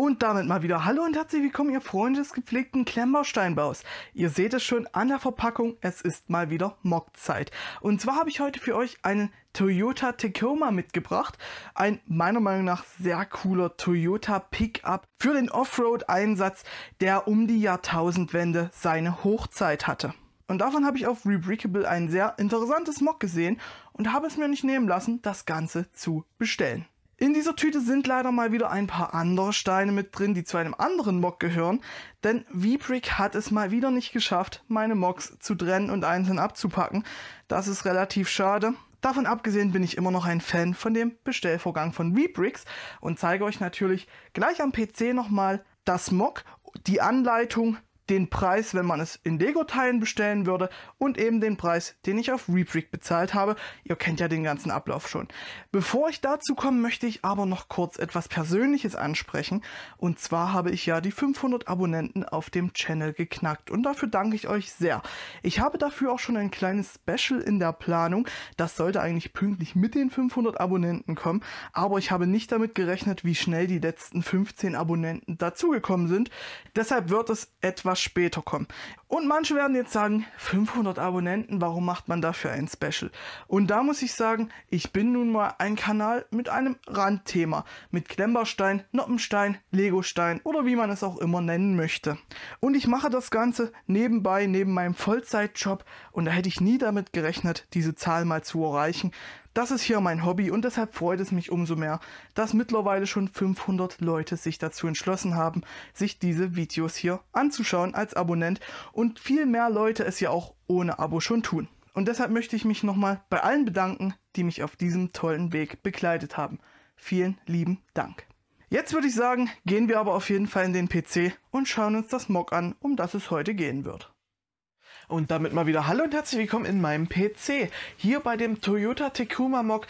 Und damit mal wieder Hallo und herzlich willkommen, ihr Freunde des gepflegten Klemmbausteinbaus. Ihr seht es schon an der Verpackung, es ist mal wieder Mockzeit. Und zwar habe ich heute für euch einen Toyota Tacoma mitgebracht. Ein meiner Meinung nach sehr cooler Toyota Pickup für den Offroad-Einsatz, der um die Jahrtausendwende seine Hochzeit hatte. Und davon habe ich auf Rebrickable ein sehr interessantes Mock gesehen und habe es mir nicht nehmen lassen, das Ganze zu bestellen. In dieser Tüte sind leider mal wieder ein paar andere Steine mit drin, die zu einem anderen Mock gehören, denn Vbrick hat es mal wieder nicht geschafft, meine Mocks zu trennen und einzeln abzupacken. Das ist relativ schade. Davon abgesehen bin ich immer noch ein Fan von dem Bestellvorgang von Vbricks und zeige euch natürlich gleich am PC nochmal das Mock, die Anleitung den Preis, wenn man es in Lego-Teilen bestellen würde und eben den Preis, den ich auf Rebrick bezahlt habe. Ihr kennt ja den ganzen Ablauf schon. Bevor ich dazu komme, möchte ich aber noch kurz etwas Persönliches ansprechen. Und zwar habe ich ja die 500 Abonnenten auf dem Channel geknackt und dafür danke ich euch sehr. Ich habe dafür auch schon ein kleines Special in der Planung. Das sollte eigentlich pünktlich mit den 500 Abonnenten kommen, aber ich habe nicht damit gerechnet, wie schnell die letzten 15 Abonnenten dazugekommen sind. Deshalb wird es etwas erst später kommen. Und manche werden jetzt sagen, 500 Abonnenten, warum macht man dafür ein Special? Und da muss ich sagen, ich bin nun mal ein Kanal mit einem Randthema. Mit Klemmbaustein, Noppenstein, Legostein oder wie man es auch immer nennen möchte. Und ich mache das Ganze nebenbei, neben meinem Vollzeitjob. Und da hätte ich nie damit gerechnet, diese Zahl mal zu erreichen. Das ist hier mein Hobby und deshalb freut es mich umso mehr, dass mittlerweile schon 500 Leute sich dazu entschlossen haben, sich diese Videos hier anzuschauen als Abonnent und viel mehr Leute es ja auch ohne Abo schon tun. Und deshalb möchte ich mich nochmal bei allen bedanken, die mich auf diesem tollen Weg begleitet haben. Vielen lieben Dank. Jetzt würde ich sagen, gehen wir aber auf jeden Fall in den PC und schauen uns das Mock an, um das es heute gehen wird. Und damit mal wieder Hallo und herzlich willkommen in meinem PC. Hier bei dem Toyota Tecuma Mock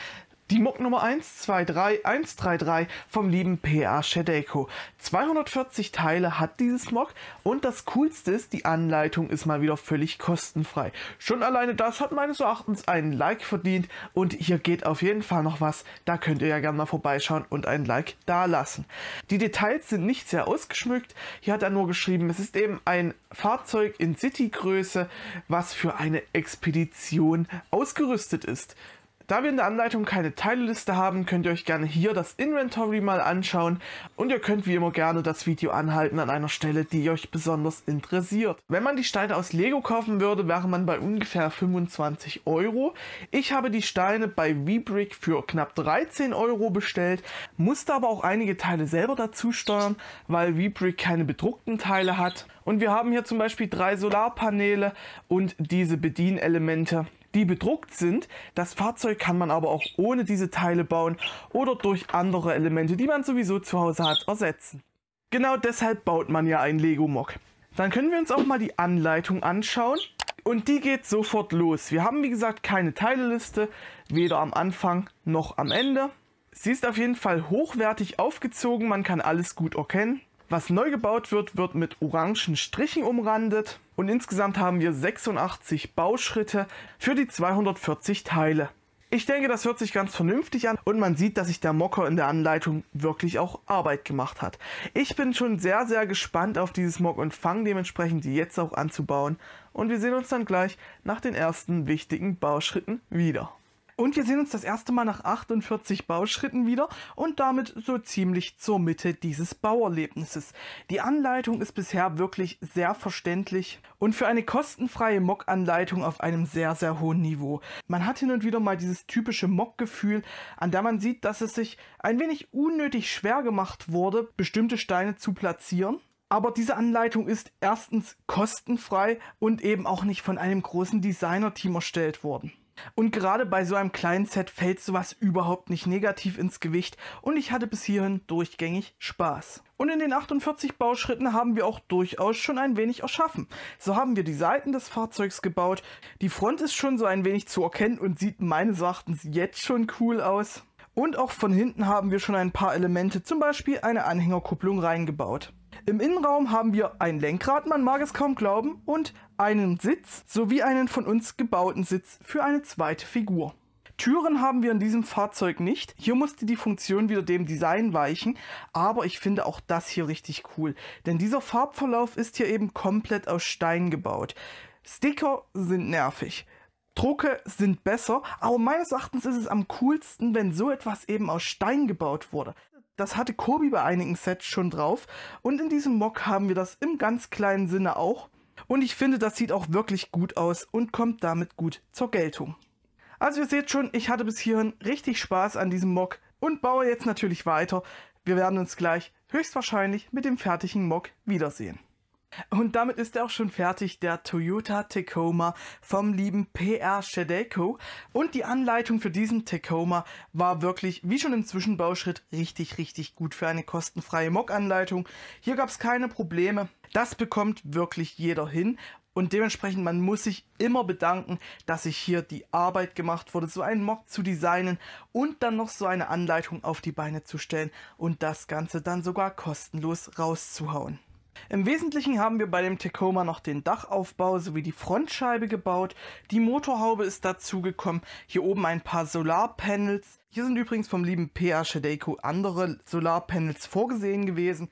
die Mock Nummer 123133 vom lieben P.A. Shedeko. 240 Teile hat dieses Mock und das coolste ist, die Anleitung ist mal wieder völlig kostenfrei. Schon alleine das hat meines Erachtens einen Like verdient und hier geht auf jeden Fall noch was. Da könnt ihr ja gerne mal vorbeischauen und einen Like dalassen. Die Details sind nicht sehr ausgeschmückt. Hier hat er nur geschrieben, es ist eben ein Fahrzeug in Citygröße, was für eine Expedition ausgerüstet ist. Da wir in der Anleitung keine Teilliste haben, könnt ihr euch gerne hier das Inventory mal anschauen und ihr könnt wie immer gerne das Video anhalten an einer Stelle, die euch besonders interessiert. Wenn man die Steine aus Lego kaufen würde, wäre man bei ungefähr 25 Euro. Ich habe die Steine bei Webrick für knapp 13 Euro bestellt, musste aber auch einige Teile selber dazu steuern, weil Webrick keine bedruckten Teile hat. Und wir haben hier zum Beispiel drei Solarpaneele und diese Bedienelemente die bedruckt sind. Das Fahrzeug kann man aber auch ohne diese Teile bauen oder durch andere Elemente, die man sowieso zu Hause hat, ersetzen. Genau deshalb baut man ja ein Lego-Mock. Dann können wir uns auch mal die Anleitung anschauen. Und die geht sofort los. Wir haben wie gesagt keine Teileliste, weder am Anfang noch am Ende. Sie ist auf jeden Fall hochwertig aufgezogen, man kann alles gut erkennen. Was neu gebaut wird, wird mit orangen Strichen umrandet und insgesamt haben wir 86 Bauschritte für die 240 Teile. Ich denke, das hört sich ganz vernünftig an und man sieht, dass sich der Mocker in der Anleitung wirklich auch Arbeit gemacht hat. Ich bin schon sehr, sehr gespannt auf dieses Mock und fange dementsprechend jetzt auch anzubauen und wir sehen uns dann gleich nach den ersten wichtigen Bauschritten wieder. Und wir sehen uns das erste Mal nach 48 Bauschritten wieder und damit so ziemlich zur Mitte dieses Bauerlebnisses. Die Anleitung ist bisher wirklich sehr verständlich und für eine kostenfreie Mock-Anleitung auf einem sehr, sehr hohen Niveau. Man hat hin und wieder mal dieses typische Mock-Gefühl, an der man sieht, dass es sich ein wenig unnötig schwer gemacht wurde, bestimmte Steine zu platzieren. Aber diese Anleitung ist erstens kostenfrei und eben auch nicht von einem großen Designer-Team erstellt worden. Und gerade bei so einem kleinen Set fällt sowas überhaupt nicht negativ ins Gewicht und ich hatte bis hierhin durchgängig Spaß. Und in den 48 Bauschritten haben wir auch durchaus schon ein wenig erschaffen. So haben wir die Seiten des Fahrzeugs gebaut, die Front ist schon so ein wenig zu erkennen und sieht meines Erachtens jetzt schon cool aus. Und auch von hinten haben wir schon ein paar Elemente, zum Beispiel eine Anhängerkupplung reingebaut. Im Innenraum haben wir ein Lenkrad, man mag es kaum glauben, und einen Sitz sowie einen von uns gebauten Sitz für eine zweite Figur. Türen haben wir in diesem Fahrzeug nicht. Hier musste die Funktion wieder dem Design weichen, aber ich finde auch das hier richtig cool, denn dieser Farbverlauf ist hier eben komplett aus Stein gebaut. Sticker sind nervig. Drucke sind besser, aber meines Erachtens ist es am coolsten, wenn so etwas eben aus Stein gebaut wurde das hatte Kobi bei einigen Sets schon drauf. Und in diesem Mock haben wir das im ganz kleinen Sinne auch. Und ich finde, das sieht auch wirklich gut aus und kommt damit gut zur Geltung. Also ihr seht schon, ich hatte bis hierhin richtig Spaß an diesem Mock und baue jetzt natürlich weiter. Wir werden uns gleich höchstwahrscheinlich mit dem fertigen Mock wiedersehen. Und damit ist er auch schon fertig der Toyota Tacoma vom lieben PR Shedeco. Und die Anleitung für diesen Tacoma war wirklich, wie schon im Zwischenbauschritt, richtig, richtig gut für eine kostenfreie Mock-Anleitung. Hier gab es keine Probleme. Das bekommt wirklich jeder hin. Und dementsprechend, man muss sich immer bedanken, dass sich hier die Arbeit gemacht wurde, so einen Mock zu designen und dann noch so eine Anleitung auf die Beine zu stellen und das Ganze dann sogar kostenlos rauszuhauen. Im Wesentlichen haben wir bei dem Tacoma noch den Dachaufbau sowie die Frontscheibe gebaut. Die Motorhaube ist dazugekommen. Hier oben ein paar Solarpanels. Hier sind übrigens vom lieben PA Shadeko andere Solarpanels vorgesehen gewesen.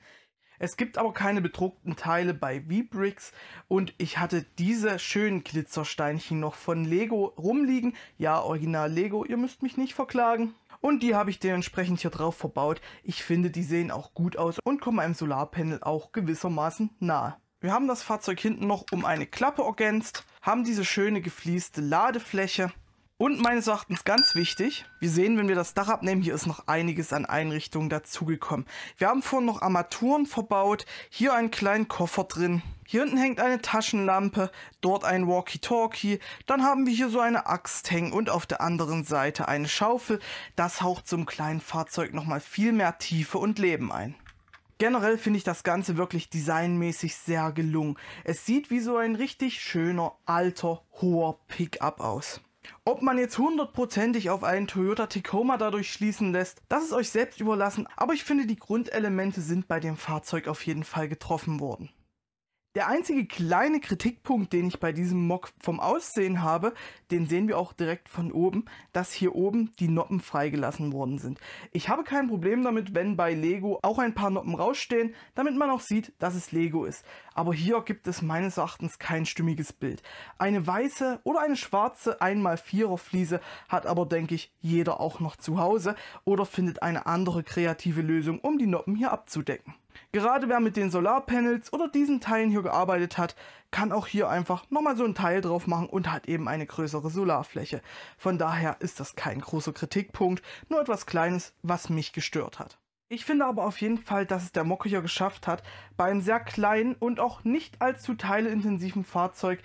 Es gibt aber keine bedruckten Teile bei V-Bricks und ich hatte diese schönen Glitzersteinchen noch von Lego rumliegen. Ja, original Lego, ihr müsst mich nicht verklagen. Und die habe ich dementsprechend hier drauf verbaut. Ich finde, die sehen auch gut aus und kommen einem Solarpanel auch gewissermaßen nahe. Wir haben das Fahrzeug hinten noch um eine Klappe ergänzt, haben diese schöne geflieste Ladefläche und meines Erachtens ganz wichtig, wir sehen, wenn wir das Dach abnehmen, hier ist noch einiges an Einrichtungen dazugekommen. Wir haben vorhin noch Armaturen verbaut, hier einen kleinen Koffer drin. Hier hinten hängt eine Taschenlampe, dort ein Walkie-Talkie, dann haben wir hier so eine Axt hängen und auf der anderen Seite eine Schaufel. Das haucht zum kleinen Fahrzeug nochmal viel mehr Tiefe und Leben ein. Generell finde ich das Ganze wirklich designmäßig sehr gelungen. Es sieht wie so ein richtig schöner, alter, hoher Pickup aus. Ob man jetzt hundertprozentig auf einen Toyota Tacoma dadurch schließen lässt, das ist euch selbst überlassen, aber ich finde die Grundelemente sind bei dem Fahrzeug auf jeden Fall getroffen worden. Der einzige kleine Kritikpunkt, den ich bei diesem Mock vom Aussehen habe, den sehen wir auch direkt von oben, dass hier oben die Noppen freigelassen worden sind. Ich habe kein Problem damit, wenn bei Lego auch ein paar Noppen rausstehen, damit man auch sieht, dass es Lego ist. Aber hier gibt es meines Erachtens kein stimmiges Bild. Eine weiße oder eine schwarze 1x4er Fliese hat aber, denke ich, jeder auch noch zu Hause oder findet eine andere kreative Lösung, um die Noppen hier abzudecken. Gerade wer mit den Solarpanels oder diesen Teilen hier gearbeitet hat, kann auch hier einfach nochmal so ein Teil drauf machen und hat eben eine größere Solarfläche. Von daher ist das kein großer Kritikpunkt, nur etwas Kleines, was mich gestört hat. Ich finde aber auf jeden Fall, dass es der Mocke hier geschafft hat, bei einem sehr kleinen und auch nicht allzu teileintensiven Fahrzeug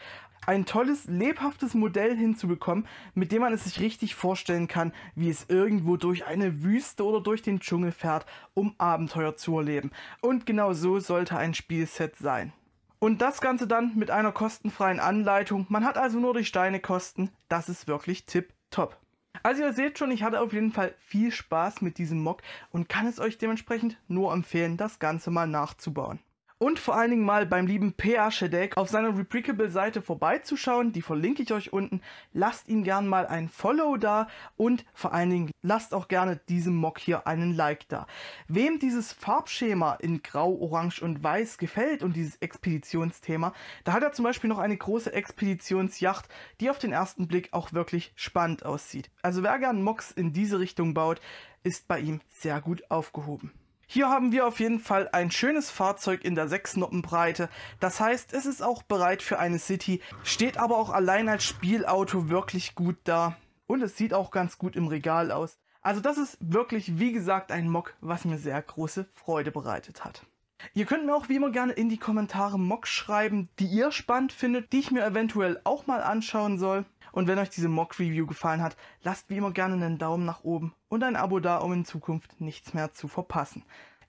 ein tolles, lebhaftes Modell hinzubekommen, mit dem man es sich richtig vorstellen kann, wie es irgendwo durch eine Wüste oder durch den Dschungel fährt, um Abenteuer zu erleben. Und genau so sollte ein Spielset sein. Und das Ganze dann mit einer kostenfreien Anleitung. Man hat also nur die Steine kosten. Das ist wirklich tip top. Also ihr seht schon, ich hatte auf jeden Fall viel Spaß mit diesem Mock und kann es euch dementsprechend nur empfehlen, das Ganze mal nachzubauen und vor allen Dingen mal beim lieben P.A. Schedek auf seiner Replicable-Seite vorbeizuschauen. Die verlinke ich euch unten. Lasst ihm gern mal ein Follow da und vor allen Dingen lasst auch gerne diesem Mock hier einen Like da. Wem dieses Farbschema in Grau, Orange und Weiß gefällt und dieses Expeditionsthema, da hat er zum Beispiel noch eine große Expeditionsjacht, die auf den ersten Blick auch wirklich spannend aussieht. Also wer gern Mocks in diese Richtung baut, ist bei ihm sehr gut aufgehoben. Hier haben wir auf jeden Fall ein schönes Fahrzeug in der 6 Noppenbreite. Das heißt, es ist auch bereit für eine City, steht aber auch allein als Spielauto wirklich gut da. Und es sieht auch ganz gut im Regal aus. Also das ist wirklich, wie gesagt, ein Mock, was mir sehr große Freude bereitet hat. Ihr könnt mir auch wie immer gerne in die Kommentare Mocks schreiben, die ihr spannend findet, die ich mir eventuell auch mal anschauen soll. Und wenn euch diese Mock-Review gefallen hat, lasst wie immer gerne einen Daumen nach oben und ein Abo da, um in Zukunft nichts mehr zu verpassen.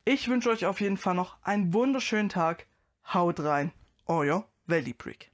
Ich wünsche euch auf jeden Fall noch einen wunderschönen Tag. Haut rein, euer Valley Brick.